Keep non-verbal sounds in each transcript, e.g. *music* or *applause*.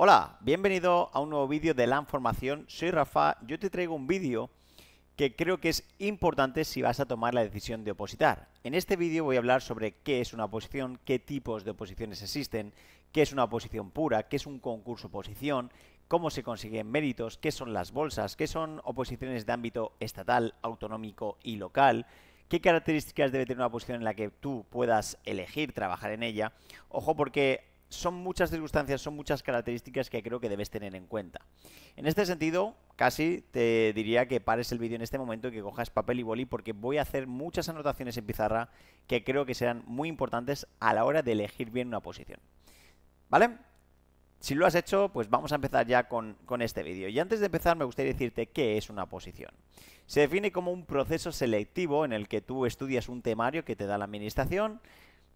Hola, bienvenido a un nuevo vídeo de LAN Formación. Soy Rafa, yo te traigo un vídeo que creo que es importante si vas a tomar la decisión de opositar. En este vídeo voy a hablar sobre qué es una oposición, qué tipos de oposiciones existen, qué es una oposición pura, qué es un concurso oposición, cómo se consiguen méritos, qué son las bolsas, qué son oposiciones de ámbito estatal, autonómico y local, qué características debe tener una oposición en la que tú puedas elegir trabajar en ella. Ojo porque son muchas circunstancias, son muchas características que creo que debes tener en cuenta. En este sentido, casi te diría que pares el vídeo en este momento y que cojas papel y boli porque voy a hacer muchas anotaciones en pizarra que creo que serán muy importantes a la hora de elegir bien una posición. ¿Vale? Si lo has hecho, pues vamos a empezar ya con, con este vídeo. Y antes de empezar me gustaría decirte qué es una posición. Se define como un proceso selectivo en el que tú estudias un temario que te da la administración,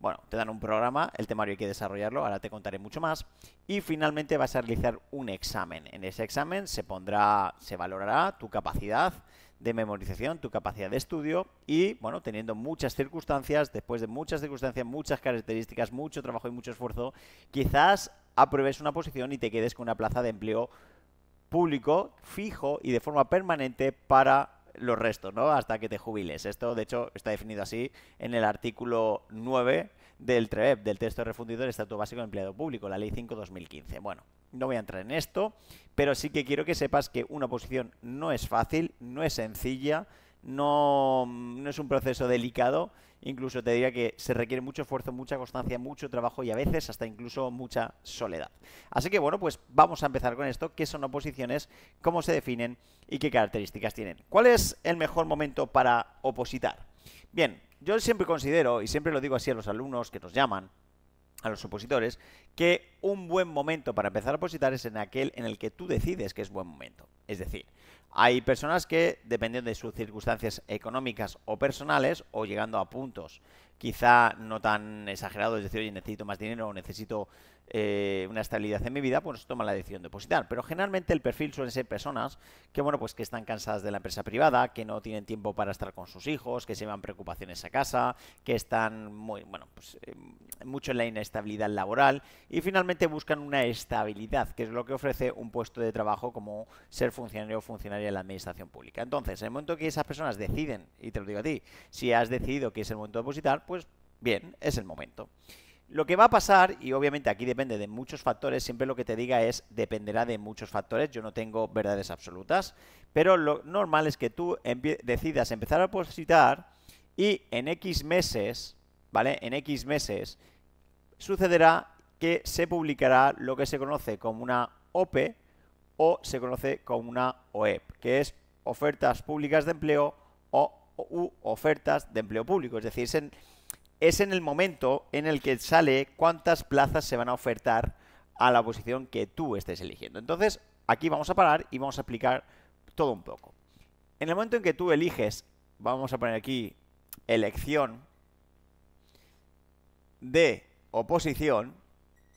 bueno, te dan un programa, el temario hay que desarrollarlo, ahora te contaré mucho más. Y finalmente vas a realizar un examen. En ese examen se pondrá, se valorará tu capacidad de memorización, tu capacidad de estudio y, bueno, teniendo muchas circunstancias, después de muchas circunstancias, muchas características, mucho trabajo y mucho esfuerzo, quizás apruebes una posición y te quedes con una plaza de empleo público, fijo y de forma permanente para los restos, ¿no? Hasta que te jubiles. Esto, de hecho, está definido así en el artículo 9 del TREBEP, del texto refundido del Estatuto Básico de Empleado Público, la Ley 5-2015. Bueno, no voy a entrar en esto, pero sí que quiero que sepas que una oposición no es fácil, no es sencilla, no, no es un proceso delicado, incluso te diría que se requiere mucho esfuerzo, mucha constancia, mucho trabajo y a veces hasta incluso mucha soledad. Así que bueno, pues vamos a empezar con esto, qué son oposiciones, cómo se definen y qué características tienen. ¿Cuál es el mejor momento para opositar? Bien, yo siempre considero, y siempre lo digo así a los alumnos que nos llaman, a los opositores, que un buen momento para empezar a opositar es en aquel en el que tú decides que es buen momento. Es decir, hay personas que, dependiendo de sus circunstancias económicas o personales, o llegando a puntos quizá no tan exagerado, es decir, oye, necesito más dinero o necesito eh, una estabilidad en mi vida, pues toma la decisión de depositar. Pero generalmente el perfil suele ser personas que, bueno, pues que están cansadas de la empresa privada, que no tienen tiempo para estar con sus hijos, que se llevan preocupaciones a casa, que están muy, bueno, pues eh, mucho en la inestabilidad laboral y finalmente buscan una estabilidad, que es lo que ofrece un puesto de trabajo como ser funcionario o funcionaria de la administración pública. Entonces, en el momento que esas personas deciden, y te lo digo a ti, si has decidido que es el momento de depositar, pues bien, es el momento. Lo que va a pasar, y obviamente aquí depende de muchos factores, siempre lo que te diga es dependerá de muchos factores, yo no tengo verdades absolutas, pero lo normal es que tú decidas empezar a positar y en X meses, ¿vale? En X meses sucederá que se publicará lo que se conoce como una OPE o se conoce como una OEP, que es ofertas públicas de empleo o u, ofertas de empleo público, es decir, en es en el momento en el que sale cuántas plazas se van a ofertar a la posición que tú estés eligiendo. Entonces, aquí vamos a parar y vamos a explicar todo un poco. En el momento en que tú eliges, vamos a poner aquí elección de oposición,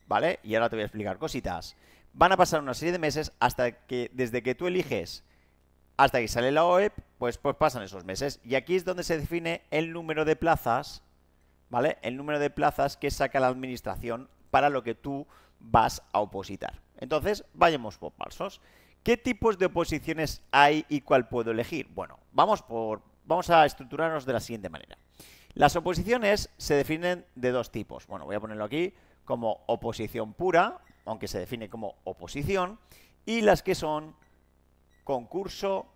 ¿vale? Y ahora te voy a explicar cositas. Van a pasar una serie de meses hasta que desde que tú eliges hasta que sale la OEP, pues, pues pasan esos meses. Y aquí es donde se define el número de plazas el número de plazas que saca la administración para lo que tú vas a opositar. Entonces, vayamos por pasos. ¿Qué tipos de oposiciones hay y cuál puedo elegir? Bueno, vamos, por, vamos a estructurarnos de la siguiente manera. Las oposiciones se definen de dos tipos. Bueno, voy a ponerlo aquí como oposición pura, aunque se define como oposición, y las que son concurso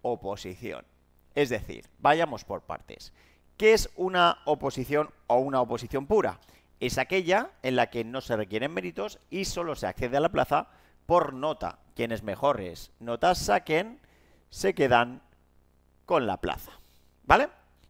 oposición. Es decir, vayamos por partes. ¿Qué es una oposición o una oposición pura? Es aquella en la que no se requieren méritos y solo se accede a la plaza por nota. Quienes mejores notas saquen se quedan con la plaza. ¿Vale?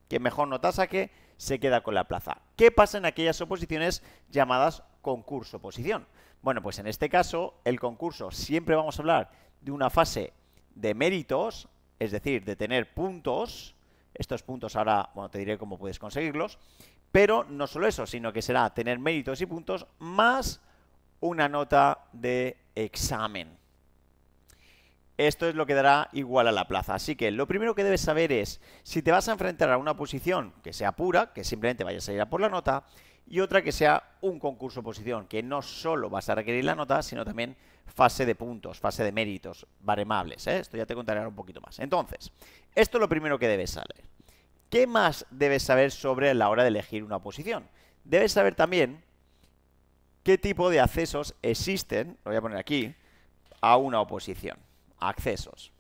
Quien mejor nota saque se queda con la plaza. ¿Qué pasa en aquellas oposiciones llamadas concurso-oposición? Bueno, pues en este caso, el concurso siempre vamos a hablar de una fase de méritos, es decir, de tener puntos, estos puntos ahora, bueno, te diré cómo puedes conseguirlos. Pero no solo eso, sino que será tener méritos y puntos más una nota de examen. Esto es lo que dará igual a la plaza. Así que lo primero que debes saber es si te vas a enfrentar a una posición que sea pura, que simplemente vayas a ir a por la nota, y otra que sea un concurso posición, que no solo vas a requerir la nota, sino también fase de puntos, fase de méritos, baremables. ¿eh? Esto ya te contaré un poquito más. Entonces, esto es lo primero que debes saber. ¿Qué más debes saber sobre la hora de elegir una oposición? Debes saber también qué tipo de accesos existen, lo voy a poner aquí, a una oposición. Accesos.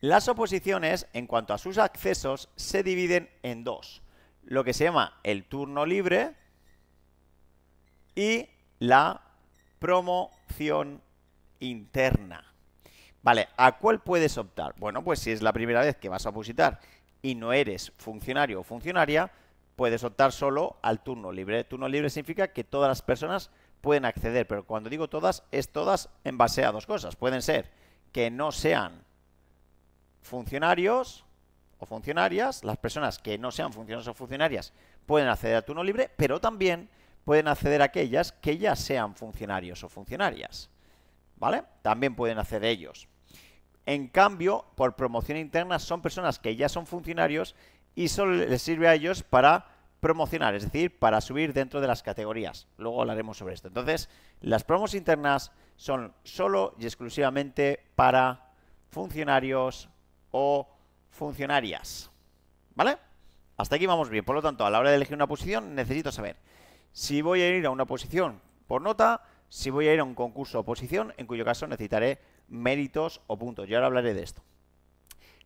Las oposiciones, en cuanto a sus accesos, se dividen en dos. Lo que se llama el turno libre y la promoción interna. Vale, ¿a cuál puedes optar? Bueno, pues si es la primera vez que vas a opositar y no eres funcionario o funcionaria, puedes optar solo al turno libre. Turno libre significa que todas las personas pueden acceder, pero cuando digo todas, es todas en base a dos cosas. Pueden ser que no sean funcionarios o funcionarias, las personas que no sean funcionarios o funcionarias pueden acceder al turno libre, pero también pueden acceder a aquellas que ya sean funcionarios o funcionarias. ¿Vale? También pueden hacer ellos. En cambio, por promoción interna son personas que ya son funcionarios y solo les sirve a ellos para promocionar, es decir, para subir dentro de las categorías. Luego hablaremos sobre esto. Entonces, las promos internas son solo y exclusivamente para funcionarios o funcionarias. ¿Vale? Hasta aquí vamos bien. Por lo tanto, a la hora de elegir una posición necesito saber si voy a ir a una oposición por nota, si voy a ir a un concurso oposición, en cuyo caso necesitaré méritos o puntos. Y ahora hablaré de esto.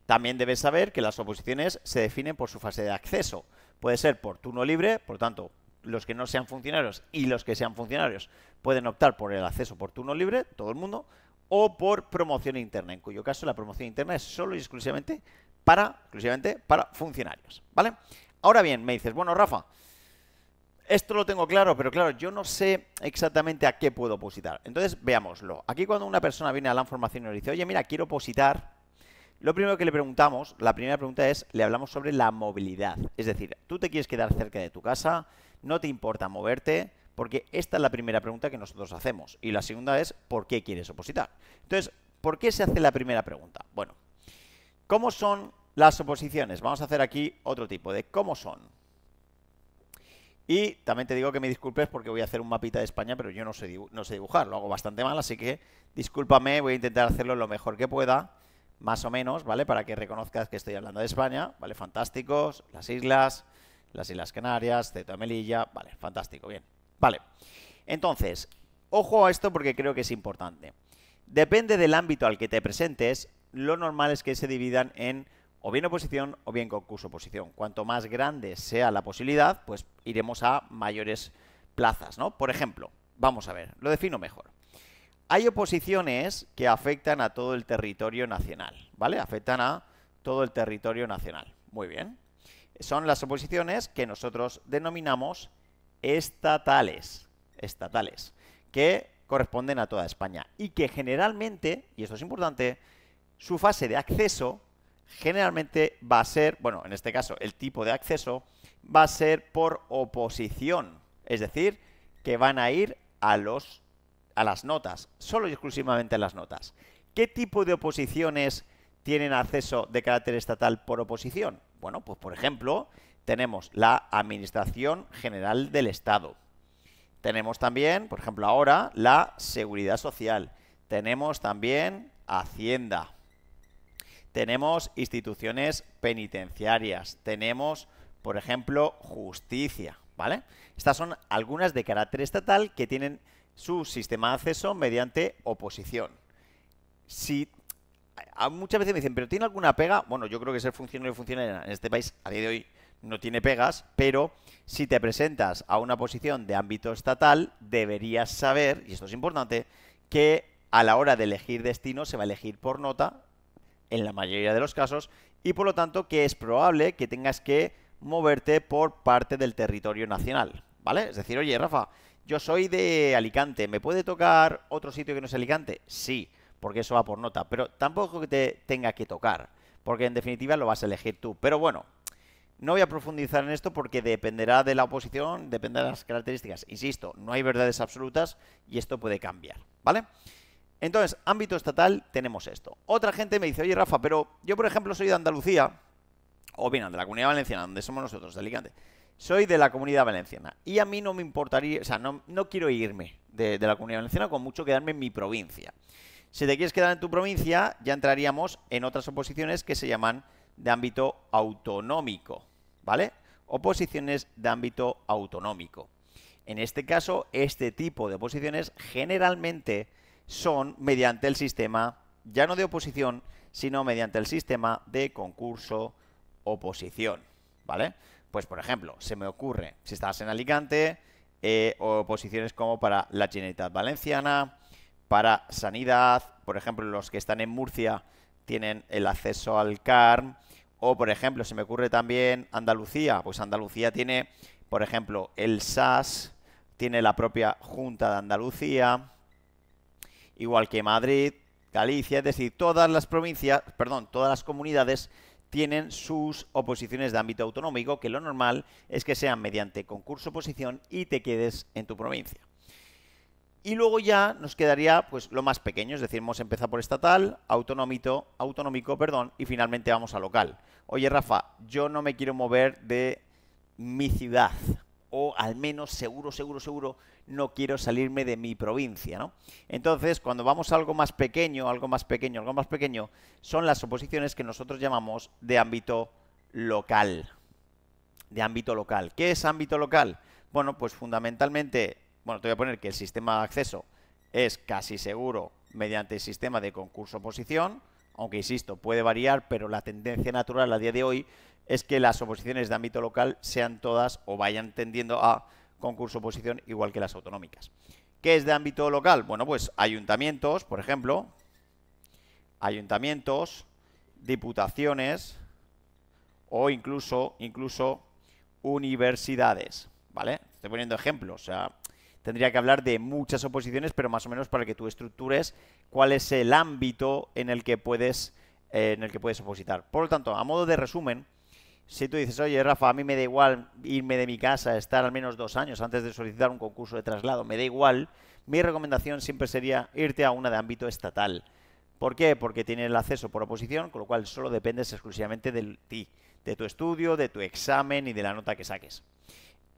También debes saber que las oposiciones se definen por su fase de acceso. Puede ser por turno libre, por tanto, los que no sean funcionarios y los que sean funcionarios pueden optar por el acceso por turno libre, todo el mundo, o por promoción interna, en cuyo caso la promoción interna es solo y exclusivamente para, exclusivamente para funcionarios. ¿Vale? Ahora bien, me dices, bueno, Rafa, esto lo tengo claro, pero claro, yo no sé exactamente a qué puedo opositar. Entonces, veámoslo. Aquí cuando una persona viene a la formación y nos dice, oye, mira, quiero opositar, lo primero que le preguntamos, la primera pregunta es, le hablamos sobre la movilidad. Es decir, tú te quieres quedar cerca de tu casa, no te importa moverte, porque esta es la primera pregunta que nosotros hacemos. Y la segunda es, ¿por qué quieres opositar? Entonces, ¿por qué se hace la primera pregunta? Bueno, ¿cómo son las oposiciones? Vamos a hacer aquí otro tipo de cómo son. Y también te digo que me disculpes porque voy a hacer un mapita de España, pero yo no sé, no sé dibujar, lo hago bastante mal, así que discúlpame, voy a intentar hacerlo lo mejor que pueda, más o menos, ¿vale? Para que reconozcas que estoy hablando de España, ¿vale? Fantásticos, las islas, las Islas Canarias, de Melilla, vale, fantástico, bien. Vale, entonces, ojo a esto porque creo que es importante. Depende del ámbito al que te presentes, lo normal es que se dividan en o bien oposición o bien concurso oposición. Cuanto más grande sea la posibilidad, pues iremos a mayores plazas, ¿no? Por ejemplo, vamos a ver, lo defino mejor. Hay oposiciones que afectan a todo el territorio nacional, ¿vale? Afectan a todo el territorio nacional. Muy bien. Son las oposiciones que nosotros denominamos estatales, estatales, que corresponden a toda España y que generalmente, y esto es importante, su fase de acceso generalmente va a ser, bueno, en este caso el tipo de acceso va a ser por oposición, es decir, que van a ir a las notas, solo y exclusivamente a las notas. ¿Qué tipo de oposiciones tienen acceso de carácter estatal por oposición? Bueno, pues por ejemplo, tenemos la Administración General del Estado. Tenemos también, por ejemplo, ahora la Seguridad Social. Tenemos también Hacienda tenemos instituciones penitenciarias, tenemos, por ejemplo, justicia, ¿vale? Estas son algunas de carácter estatal que tienen su sistema de acceso mediante oposición. Si muchas veces me dicen, ¿pero tiene alguna pega? Bueno, yo creo que ser funcionario y funcionaria en este país a día de hoy no tiene pegas, pero si te presentas a una posición de ámbito estatal, deberías saber, y esto es importante, que a la hora de elegir destino se va a elegir por nota en la mayoría de los casos, y por lo tanto que es probable que tengas que moverte por parte del territorio nacional, ¿vale? Es decir, oye, Rafa, yo soy de Alicante, ¿me puede tocar otro sitio que no es Alicante? Sí, porque eso va por nota, pero tampoco que te tenga que tocar, porque en definitiva lo vas a elegir tú. Pero bueno, no voy a profundizar en esto porque dependerá de la oposición, dependerá de las características. Insisto, no hay verdades absolutas y esto puede cambiar, ¿vale? Entonces, ámbito estatal tenemos esto. Otra gente me dice, oye Rafa, pero yo por ejemplo soy de Andalucía, o bien de la Comunidad Valenciana, donde somos nosotros, de Alicante. Soy de la Comunidad Valenciana y a mí no me importaría, o sea, no, quiero irme de, de la Comunidad Valenciana, con mucho quedarme en mi provincia. Si te quieres quedar en tu provincia, ya entraríamos en otras oposiciones que se llaman de ámbito autonómico, ¿vale? Oposiciones de ámbito autonómico. En este caso, este tipo de oposiciones generalmente son mediante el sistema, ya no de oposición, sino mediante el sistema de concurso oposición, ¿vale? Pues, por ejemplo, se me ocurre, si estás en Alicante, eh, oposiciones como para la Generalitat Valenciana, para Sanidad, por ejemplo, los que están en Murcia tienen el acceso al CARM, o, por ejemplo, se me ocurre también Andalucía, pues Andalucía tiene, por ejemplo, el SAS, tiene la propia Junta de Andalucía, igual que Madrid, Galicia, es decir, todas las provincias, perdón, todas las comunidades tienen sus oposiciones de ámbito autonómico, que lo normal es que sean mediante concurso oposición y te quedes en tu provincia. Y luego ya nos quedaría pues lo más pequeño, es decir, hemos empezado por estatal, autonómico, autonómico, perdón, y finalmente vamos a local. Oye, Rafa, yo no me quiero mover de mi ciudad o al menos seguro, seguro, seguro, no quiero salirme de mi provincia, ¿no? Entonces, cuando vamos a algo más pequeño, algo más pequeño, algo más pequeño, son las oposiciones que nosotros llamamos de ámbito local. De ámbito local. ¿Qué es ámbito local? Bueno, pues fundamentalmente, bueno, te voy a poner que el sistema de acceso es casi seguro mediante el sistema de concurso-oposición, aunque insisto, puede variar, pero la tendencia natural a día de hoy es que las oposiciones de ámbito local sean todas o vayan tendiendo a concurso-oposición igual que las autonómicas. ¿Qué es de ámbito local? Bueno, pues ayuntamientos, por ejemplo, ayuntamientos, diputaciones o incluso, incluso universidades, ¿vale? Estoy poniendo ejemplos, o sea, tendría que hablar de muchas oposiciones, pero más o menos para que tú estructures cuál es el ámbito en el que puedes, eh, en el que puedes opositar. Por lo tanto, a modo de resumen, si tú dices, oye, Rafa, a mí me da igual irme de mi casa, estar al menos dos años antes de solicitar un concurso de traslado, me da igual, mi recomendación siempre sería irte a una de ámbito estatal. ¿Por qué? Porque tienes el acceso por oposición, con lo cual solo dependes exclusivamente de ti, de tu estudio, de tu examen y de la nota que saques.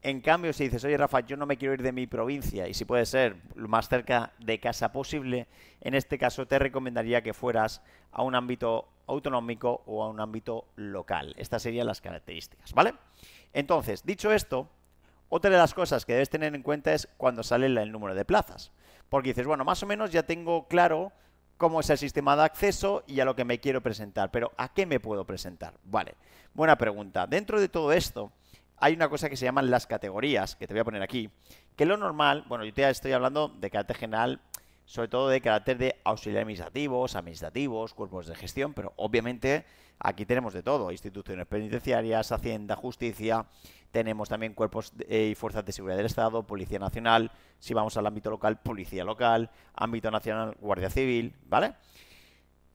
En cambio, si dices, oye Rafa, yo no me quiero ir de mi provincia y si puede ser lo más cerca de casa posible, en este caso te recomendaría que fueras a un ámbito autonómico o a un ámbito local. Estas serían las características, ¿vale? Entonces, dicho esto, otra de las cosas que debes tener en cuenta es cuando sale el número de plazas. Porque dices, bueno, más o menos ya tengo claro cómo es el sistema de acceso y a lo que me quiero presentar. Pero ¿a qué me puedo presentar? Vale, buena pregunta. Dentro de todo esto hay una cosa que se llaman las categorías, que te voy a poner aquí, que lo normal, bueno, yo te estoy hablando de carácter general sobre todo de carácter de auxiliares administrativos, administrativos, cuerpos de gestión, pero obviamente aquí tenemos de todo, instituciones penitenciarias, hacienda, justicia, tenemos también cuerpos eh, y fuerzas de seguridad del Estado, Policía Nacional, si vamos al ámbito local, Policía Local, ámbito nacional, Guardia Civil, ¿vale?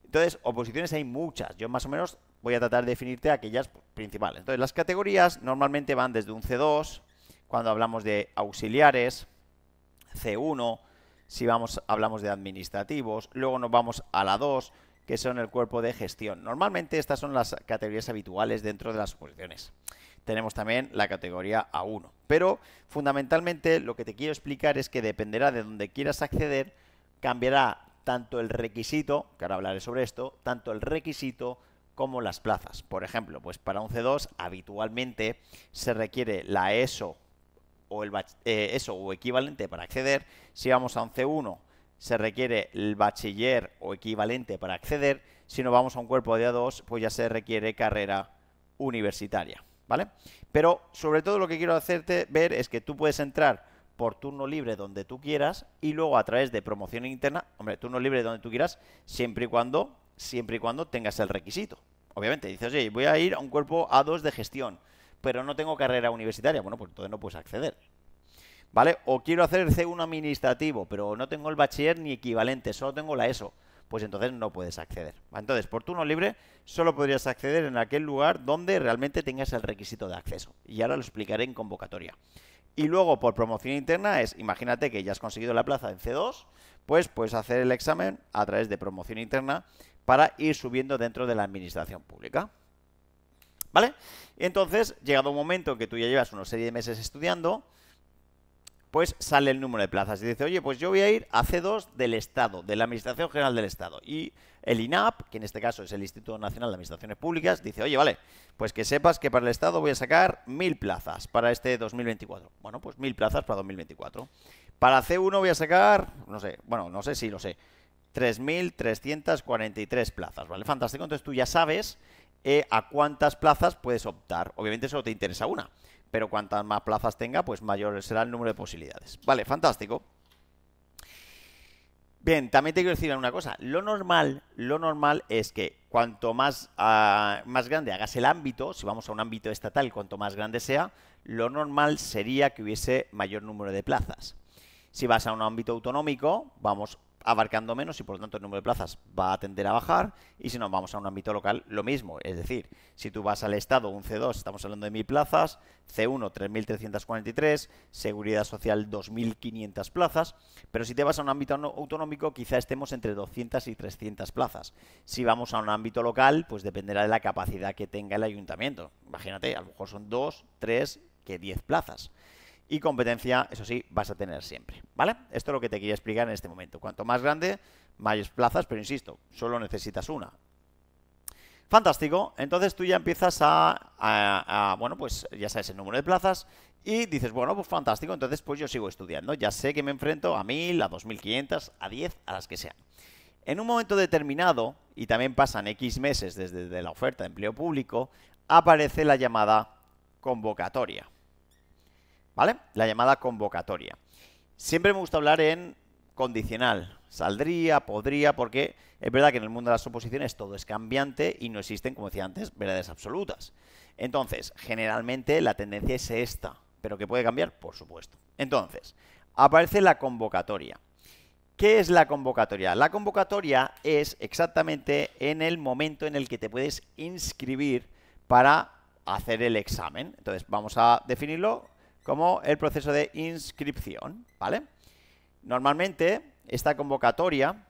Entonces, oposiciones hay muchas, yo más o menos voy a tratar de definirte aquellas principales. Entonces, las categorías normalmente van desde un C2, cuando hablamos de auxiliares, C1, si vamos, hablamos de administrativos, luego nos vamos a la 2, que son el cuerpo de gestión. Normalmente estas son las categorías habituales dentro de las oposiciones. Tenemos también la categoría A1, pero fundamentalmente lo que te quiero explicar es que dependerá de donde quieras acceder, cambiará tanto el requisito, que ahora hablaré sobre esto, tanto el requisito como las plazas. Por ejemplo, pues para un C2 habitualmente se requiere la ESO o el eh, eso o equivalente para acceder. Si vamos a un C1 se requiere el bachiller o equivalente para acceder. Si no vamos a un cuerpo de A2 pues ya se requiere carrera universitaria, ¿vale? Pero sobre todo lo que quiero hacerte ver es que tú puedes entrar por turno libre donde tú quieras y luego a través de promoción interna, hombre, turno libre donde tú quieras, siempre y cuando siempre y cuando tengas el requisito. Obviamente dices, "Oye, voy a ir a un cuerpo A2 de gestión." pero no tengo carrera universitaria. Bueno, pues entonces no puedes acceder. ¿Vale? O quiero hacer el C1 administrativo, pero no tengo el bachiller ni equivalente, solo tengo la ESO. Pues entonces no puedes acceder. Entonces, por turno libre, solo podrías acceder en aquel lugar donde realmente tengas el requisito de acceso. Y ahora lo explicaré en convocatoria. Y luego, por promoción interna, es, imagínate que ya has conseguido la plaza en C2, pues puedes hacer el examen a través de promoción interna para ir subiendo dentro de la administración pública. ¿vale? Y entonces, llegado un momento que tú ya llevas una serie de meses estudiando, pues sale el número de plazas y dice, oye, pues yo voy a ir a C2 del Estado, de la Administración General del Estado. Y el INAP, que en este caso es el Instituto Nacional de Administraciones Públicas, dice, oye, vale, pues que sepas que para el Estado voy a sacar mil plazas para este 2024. Bueno, pues mil plazas para 2024. Para C1 voy a sacar, no sé, bueno, no sé si lo sé, 3.343 plazas, ¿vale? Fantástico, entonces tú ya sabes eh, a cuántas plazas puedes optar. Obviamente solo te interesa una, pero cuantas más plazas tenga, pues mayor será el número de posibilidades. Vale, fantástico. Bien, también te quiero decir una cosa. Lo normal, lo normal es que cuanto más, ah, más grande hagas el ámbito, si vamos a un ámbito estatal, cuanto más grande sea, lo normal sería que hubiese mayor número de plazas. Si vas a un ámbito autonómico, vamos abarcando menos y por lo tanto el número de plazas va a tender a bajar y si nos vamos a un ámbito local lo mismo, es decir, si tú vas al Estado un C2 estamos hablando de 1.000 plazas, C1 3.343, Seguridad Social 2.500 plazas, pero si te vas a un ámbito autonómico quizá estemos entre 200 y 300 plazas. Si vamos a un ámbito local pues dependerá de la capacidad que tenga el ayuntamiento, imagínate, a lo mejor son 2, 3 que 10 plazas y competencia, eso sí, vas a tener siempre, ¿vale? Esto es lo que te quería explicar en este momento. Cuanto más grande, más plazas, pero insisto, solo necesitas una. Fantástico, entonces tú ya empiezas a, a, bueno, pues ya sabes el número de plazas y dices, bueno, pues fantástico, entonces pues yo sigo estudiando, ya sé que me enfrento a 1000, a 2500, a 10, a las que sean. En un momento determinado, y también pasan X meses desde la oferta de empleo público, aparece la llamada convocatoria. ¿vale? La llamada convocatoria. Siempre me gusta hablar en condicional. Saldría, podría, porque es verdad que en el mundo de las oposiciones todo es cambiante y no existen, como decía antes, verdades absolutas. Entonces, generalmente la tendencia es esta, pero que puede cambiar, por supuesto. Entonces, aparece la convocatoria. ¿Qué es la convocatoria? La convocatoria es exactamente en el momento en el que te puedes inscribir para hacer el examen. Entonces, vamos a definirlo como el proceso de inscripción, ¿vale? Normalmente esta convocatoria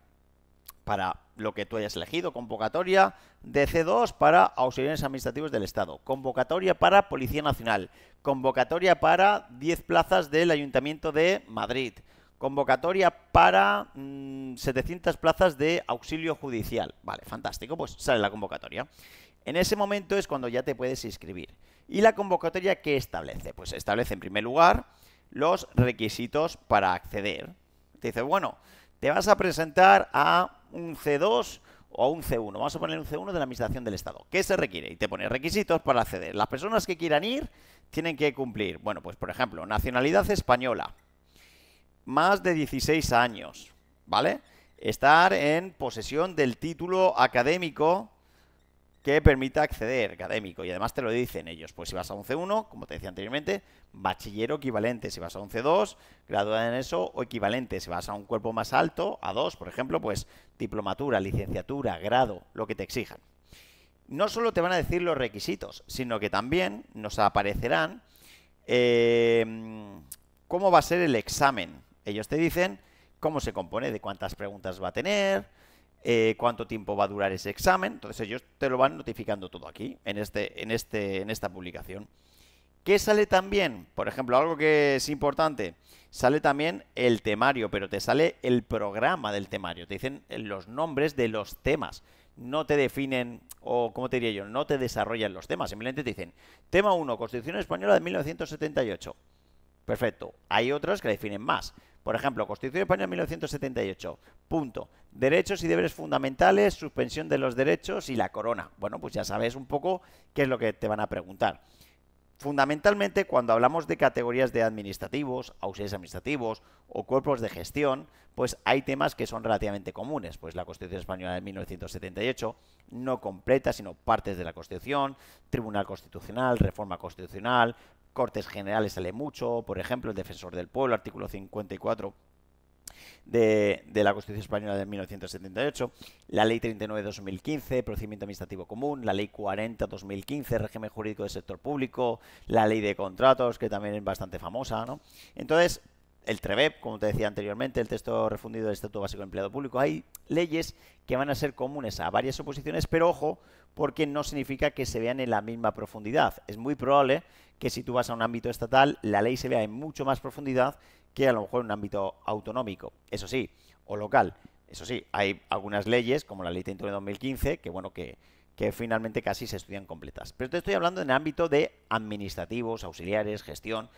para lo que tú hayas elegido, convocatoria de C2 para auxiliares administrativos del Estado, convocatoria para Policía Nacional, convocatoria para 10 plazas del Ayuntamiento de Madrid, convocatoria para 700 mm, plazas de auxilio judicial. Vale, fantástico, pues sale la convocatoria. En ese momento es cuando ya te puedes inscribir y la convocatoria que establece. Pues establece en primer lugar los requisitos para acceder. Te dice, bueno, te vas a presentar a un C2 o a un C1. Vamos a poner un C1 de la Administración del Estado. ¿Qué se requiere? Y te pone requisitos para acceder. Las personas que quieran ir tienen que cumplir, bueno, pues por ejemplo, nacionalidad española, más de 16 años, ¿vale? Estar en posesión del título académico que permita acceder académico. Y además te lo dicen ellos. Pues si vas a un C1, como te decía anteriormente, bachillero equivalente. Si vas a un C2, graduada en eso o equivalente. Si vas a un cuerpo más alto, a dos, por ejemplo, pues diplomatura, licenciatura, grado, lo que te exijan. No solo te van a decir los requisitos, sino que también nos aparecerán eh, cómo va a ser el examen. Ellos te dicen cómo se compone, de cuántas preguntas va a tener, eh, cuánto tiempo va a durar ese examen. Entonces ellos te lo van notificando todo aquí, en, este, en, este, en esta publicación. ¿Qué sale también? Por ejemplo, algo que es importante, sale también el temario, pero te sale el programa del temario. Te dicen eh, los nombres de los temas. No te definen, o como te diría yo, no te desarrollan los temas. Simplemente te dicen, tema 1, Constitución Española de 1978. Perfecto. Hay otros que definen más. Por ejemplo, Constitución Española 1978. Punto. Derechos y deberes fundamentales, suspensión de los derechos y la corona. Bueno, pues ya sabes un poco qué es lo que te van a preguntar. Fundamentalmente, cuando hablamos de categorías de administrativos, auxiliares administrativos o cuerpos de gestión, pues hay temas que son relativamente comunes. Pues la Constitución Española de 1978, no completa, sino partes de la Constitución, Tribunal Constitucional, Reforma Constitucional, Cortes Generales sale mucho, por ejemplo, el Defensor del Pueblo, artículo 54 de, de, la Constitución Española de 1978, la Ley 39 de 2015, Procedimiento Administrativo Común, la Ley 40 de 2015, Régimen Jurídico del Sector Público, la Ley de Contratos, que también es bastante famosa, ¿no? Entonces, el TREBEP, como te decía anteriormente, el texto refundido del Estatuto Básico de Empleado Público. Hay leyes que van a ser comunes a varias oposiciones, pero ojo, porque no significa que se vean en la misma profundidad. Es muy probable que si tú vas a un ámbito estatal, la ley se vea en mucho más profundidad que a lo mejor en un ámbito autonómico, eso sí, o local. Eso sí, hay algunas leyes, como la Ley 31 de 2015, que bueno, que, que finalmente casi se estudian completas. Pero te estoy hablando en el ámbito de administrativos, auxiliares, gestión,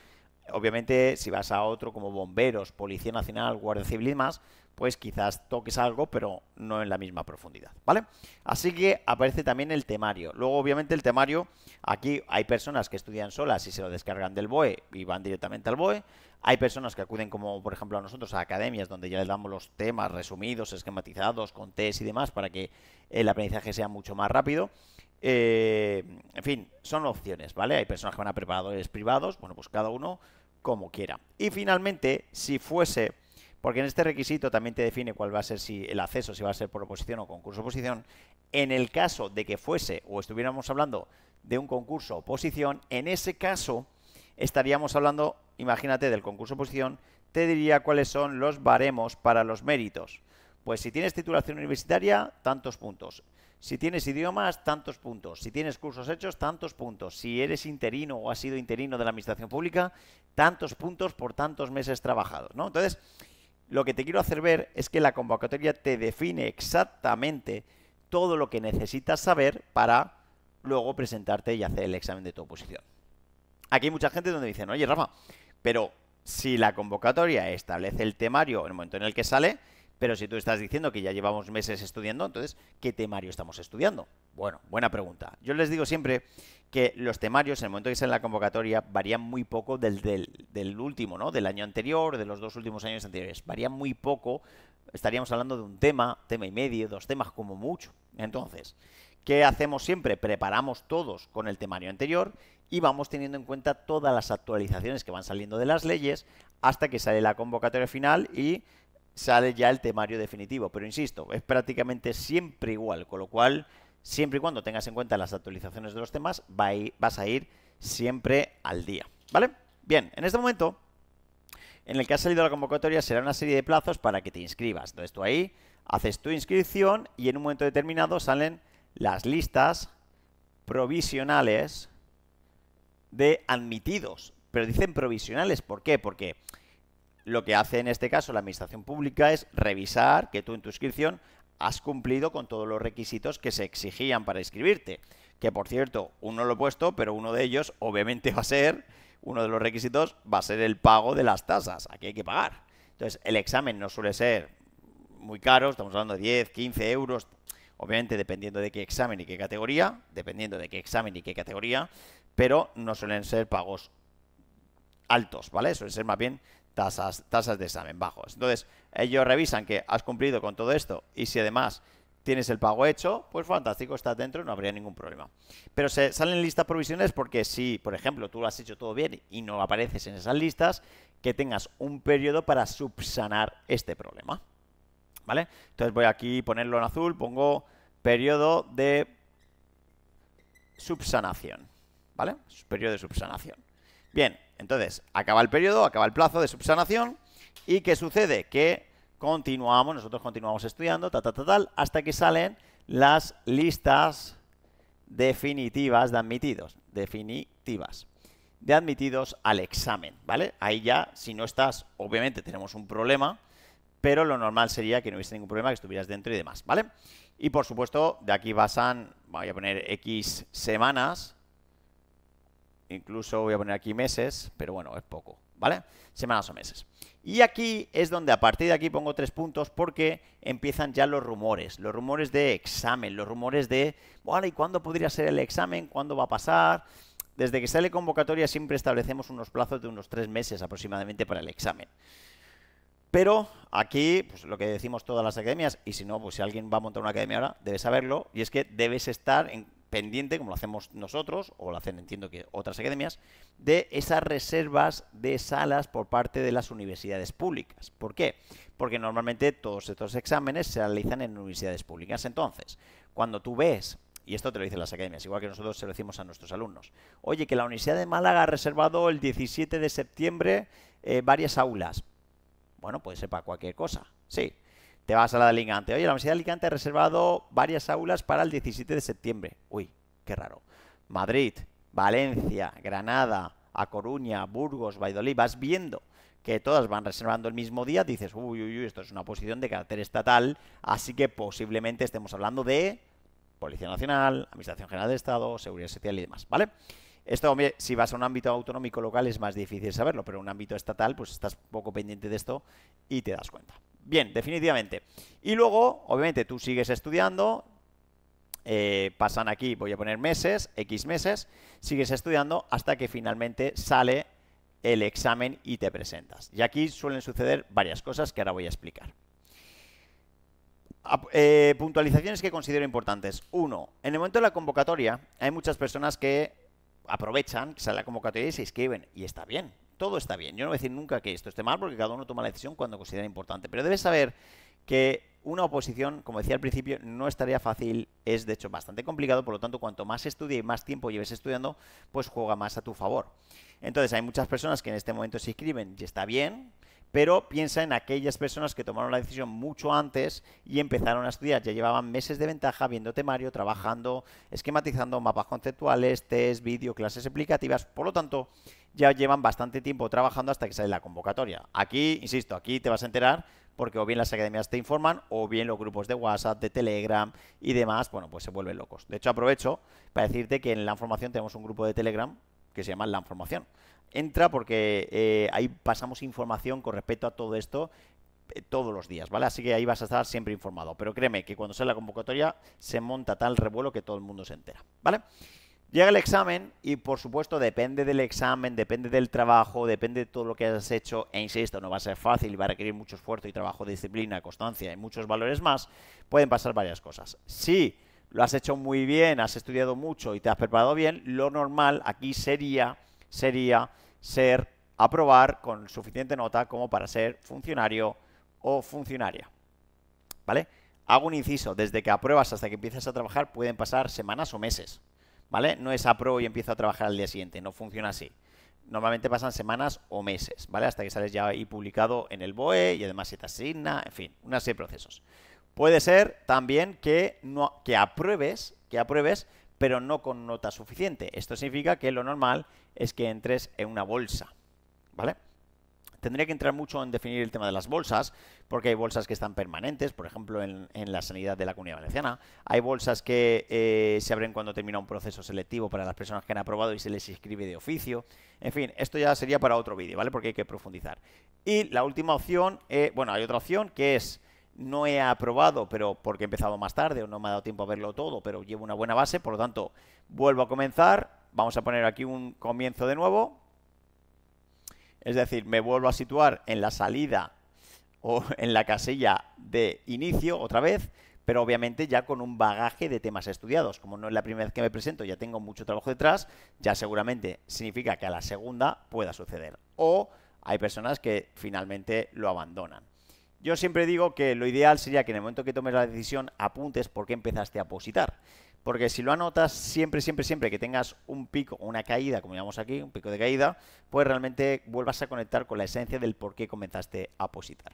Obviamente, si vas a otro como bomberos, Policía Nacional, Guardia Civil y demás, pues quizás toques algo, pero no en la misma profundidad, ¿vale? Así que aparece también el temario. Luego, obviamente, el temario, aquí hay personas que estudian solas y se lo descargan del BOE y van directamente al BOE. Hay personas que acuden, como por ejemplo a nosotros, a academias donde ya les damos los temas resumidos, esquematizados, con test y demás, para que el aprendizaje sea mucho más rápido. Eh, en fin, son opciones, ¿vale? Hay personas que van a preparadores privados, bueno, pues cada uno como quiera. Y finalmente, si fuese, porque en este requisito también te define cuál va a ser si el acceso, si va a ser por oposición o concurso oposición, en el caso de que fuese o estuviéramos hablando de un concurso oposición, en ese caso estaríamos hablando, imagínate, del concurso oposición, te diría cuáles son los baremos para los méritos. Pues si tienes titulación universitaria, tantos puntos. Si tienes idiomas, tantos puntos. Si tienes cursos hechos, tantos puntos. Si eres interino o has sido interino de la administración pública, tantos puntos por tantos meses trabajados, ¿no? Entonces, lo que te quiero hacer ver es que la convocatoria te define exactamente todo lo que necesitas saber para luego presentarte y hacer el examen de tu oposición. Aquí hay mucha gente donde dicen, oye Rafa, pero si la convocatoria establece el temario en el momento en el que sale, pero si tú estás diciendo que ya llevamos meses estudiando, entonces, ¿qué temario estamos estudiando? Bueno, buena pregunta. Yo les digo siempre que los temarios, en el momento que salen la convocatoria, varían muy poco del, del último, ¿no? Del año anterior, de los dos últimos años anteriores. Varían muy poco. Estaríamos hablando de un tema, tema y medio, dos temas como mucho. Entonces, ¿Qué hacemos siempre? Preparamos todos con el temario anterior y vamos teniendo en cuenta todas las actualizaciones que van saliendo de las leyes hasta que sale la convocatoria final y sale ya el temario definitivo. Pero insisto, es prácticamente siempre igual, con lo cual, siempre y cuando tengas en cuenta las actualizaciones de los temas, vas a ir siempre al día. ¿Vale? Bien, en este momento, en el que ha salido la convocatoria, será una serie de plazos para que te inscribas. Entonces tú ahí haces tu inscripción y en un momento determinado salen las listas provisionales de admitidos. Pero dicen provisionales, ¿por qué? Porque lo que hace en este caso la Administración Pública es revisar que tú en tu inscripción has cumplido con todos los requisitos que se exigían para inscribirte. Que por cierto, uno lo he puesto, pero uno de ellos obviamente va a ser, uno de los requisitos va a ser el pago de las tasas. Aquí hay que pagar. Entonces, el examen no suele ser muy caro, estamos hablando de 10, 15 euros, obviamente dependiendo de qué examen y qué categoría, dependiendo de qué examen y qué categoría, pero no suelen ser pagos altos, ¿vale? Suelen ser más bien tasas, tasas de examen bajos. Entonces, ellos revisan que has cumplido con todo esto y si además tienes el pago hecho, pues fantástico, estás dentro, no habría ningún problema. Pero se salen listas provisiones porque si, por ejemplo, tú lo has hecho todo bien y no apareces en esas listas, que tengas un periodo para subsanar este problema. ¿Vale? Entonces voy aquí ponerlo en azul, pongo periodo de subsanación. ¿Vale? Periodo de subsanación. Bien, entonces, acaba el periodo, acaba el plazo de subsanación. ¿Y qué sucede? Que continuamos, nosotros continuamos estudiando, ta, ta, tal, hasta que salen las listas definitivas de admitidos. Definitivas. De admitidos al examen, ¿vale? Ahí ya, si no estás, obviamente tenemos un problema, pero lo normal sería que no hubiese ningún problema, que estuvieras dentro y demás, ¿vale? Y por supuesto, de aquí pasan, voy a poner X semanas, Incluso voy a poner aquí meses, pero bueno, es poco, ¿vale? Semanas o meses. Y aquí es donde a partir de aquí pongo tres puntos porque empiezan ya los rumores, los rumores de examen, los rumores de, bueno, ¿y cuándo podría ser el examen? ¿Cuándo va a pasar? Desde que sale convocatoria siempre establecemos unos plazos de unos tres meses aproximadamente para el examen. Pero aquí, pues lo que decimos todas las academias, y si no, pues si alguien va a montar una academia ahora, debe saberlo, y es que debes estar en pendiente, como lo hacemos nosotros, o lo hacen entiendo que otras academias, de esas reservas de salas por parte de las universidades públicas. ¿Por qué? Porque normalmente todos estos exámenes se realizan en universidades públicas. Entonces, cuando tú ves y esto te lo dicen las academias, igual que nosotros se lo decimos a nuestros alumnos. Oye, que la Universidad de Málaga ha reservado el 17 de septiembre eh, varias aulas. Bueno, puede ser para cualquier cosa, sí, te vas a la de Alicante. Oye, la Universidad de Alicante ha reservado varias aulas para el 17 de septiembre. Uy, qué raro. Madrid, Valencia, Granada, A Coruña, Burgos, Valladolid. Vas viendo que todas van reservando el mismo día. Dices, uy, uy, uy, esto es una posición de carácter estatal. Así que posiblemente estemos hablando de Policía Nacional, Administración General de Estado, Seguridad Social y demás. ¿Vale? Esto, si vas a un ámbito autonómico local es más difícil saberlo, pero en un ámbito estatal, pues estás poco pendiente de esto y te das cuenta bien, definitivamente. Y luego, obviamente, tú sigues estudiando, eh, pasan aquí, voy a poner meses, X meses, sigues estudiando hasta que finalmente sale el examen y te presentas. Y aquí suelen suceder varias cosas que ahora voy a explicar. Eh, puntualizaciones que considero importantes. Uno, en el momento de la convocatoria hay muchas personas que aprovechan, que sale la convocatoria y se inscriben, y está bien, todo está bien. Yo no voy a decir nunca que esto esté mal, porque cada uno toma la decisión cuando considera importante. Pero debes saber que una oposición, como decía al principio, no estaría fácil, es de hecho bastante complicado, por lo tanto, cuanto más estudie y más tiempo lleves estudiando, pues juega más a tu favor. Entonces, hay muchas personas que en este momento se inscriben y está bien, pero piensa en aquellas personas que tomaron la decisión mucho antes y empezaron a estudiar. Ya llevaban meses de ventaja viendo temario, trabajando, esquematizando mapas conceptuales, test, vídeo, clases explicativas. Por lo tanto, ya llevan bastante tiempo trabajando hasta que sale la convocatoria. Aquí, insisto, aquí te vas a enterar porque o bien las academias te informan o bien los grupos de WhatsApp, de Telegram y demás, bueno, pues se vuelven locos. De hecho, aprovecho para decirte que en la Formación tenemos un grupo de Telegram que se llama La Formación entra porque eh, ahí pasamos información con respecto a todo esto eh, todos los días, ¿vale? Así que ahí vas a estar siempre informado. Pero créeme que cuando sale la convocatoria se monta tal revuelo que todo el mundo se entera, ¿vale? Llega el examen y por supuesto depende del examen, depende del trabajo, depende de todo lo que hayas hecho e insisto, no va a ser fácil y va a requerir mucho esfuerzo y trabajo, disciplina, constancia y muchos valores más, pueden pasar varias cosas. Si lo has hecho muy bien, has estudiado mucho y te has preparado bien, lo normal aquí sería sería ser aprobar con suficiente nota como para ser funcionario o funcionaria. ¿Vale? Hago un inciso, desde que apruebas hasta que empiezas a trabajar pueden pasar semanas o meses. ¿Vale? No es apruebo y empiezo a trabajar al día siguiente, no funciona así. Normalmente pasan semanas o meses, ¿vale? Hasta que sales ya ahí publicado en el BOE y además se te asigna, en fin, una serie de procesos. Puede ser también que, no, que apruebes, que apruebes, pero no con nota suficiente. Esto significa que lo normal es que entres en una bolsa, ¿vale? Tendría que entrar mucho en definir el tema de las bolsas, porque hay bolsas que están permanentes, por ejemplo, en, la sanidad de la Comunidad Valenciana. Hay bolsas que eh, se abren cuando termina un proceso selectivo para las personas que han aprobado y se les inscribe de oficio. En fin, esto ya sería para otro vídeo, ¿vale? Porque hay que profundizar. Y la última opción, eh, bueno, hay otra opción que es no he aprobado, pero porque he empezado más tarde o no me ha dado tiempo a verlo todo, pero llevo una buena base, por lo tanto, vuelvo a comenzar. Vamos a poner aquí un comienzo de nuevo. Es decir, me vuelvo a situar en la salida o *laughs* en la casilla de inicio otra vez, pero obviamente ya con un bagaje de temas estudiados. Como no es la primera vez que me presento, ya tengo mucho trabajo detrás, ya seguramente significa que a la segunda pueda suceder. O hay personas que finalmente lo abandonan. Yo siempre digo que lo ideal sería que en el momento que tomes la decisión apuntes por qué empezaste a positar. Porque si lo anotas siempre, siempre, siempre que tengas un pico o una caída, como llamamos aquí, un pico de caída, pues realmente vuelvas a conectar con la esencia del por qué comenzaste a positar.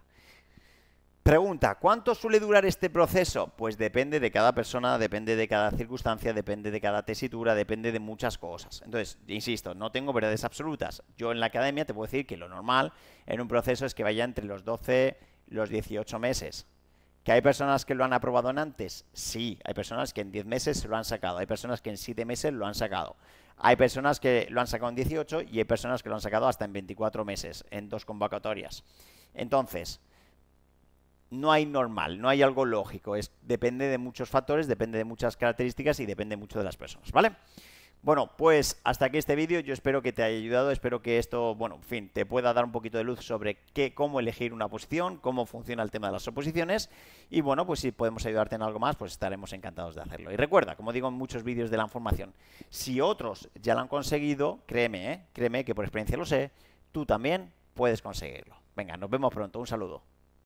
Pregunta, ¿cuánto suele durar este proceso? Pues depende de cada persona, depende de cada circunstancia, depende de cada tesitura, depende de muchas cosas. Entonces, insisto, no tengo verdades absolutas. Yo en la academia te puedo decir que lo normal en un proceso es que vaya entre los 12 los 18 meses. ¿Que hay personas que lo han aprobado en antes? Sí, hay personas que en 10 meses lo han sacado, hay personas que en 7 meses lo han sacado. Hay personas que lo han sacado en 18 y hay personas que lo han sacado hasta en 24 meses, en dos convocatorias. Entonces, no hay normal, no hay algo lógico. depende de muchos factores, depende de muchas características y depende mucho de las personas, ¿vale? Bueno, pues hasta aquí este vídeo, yo espero que te haya ayudado, espero que esto, bueno, en fin, te pueda dar un poquito de luz sobre qué, cómo elegir una posición, cómo funciona el tema de las oposiciones y bueno, pues si podemos ayudarte en algo más, pues estaremos encantados de hacerlo. Y recuerda, como digo en muchos vídeos de la información, si otros ya lo han conseguido, créeme, ¿eh? créeme que por experiencia lo sé, tú también puedes conseguirlo. Venga, nos vemos pronto, un saludo.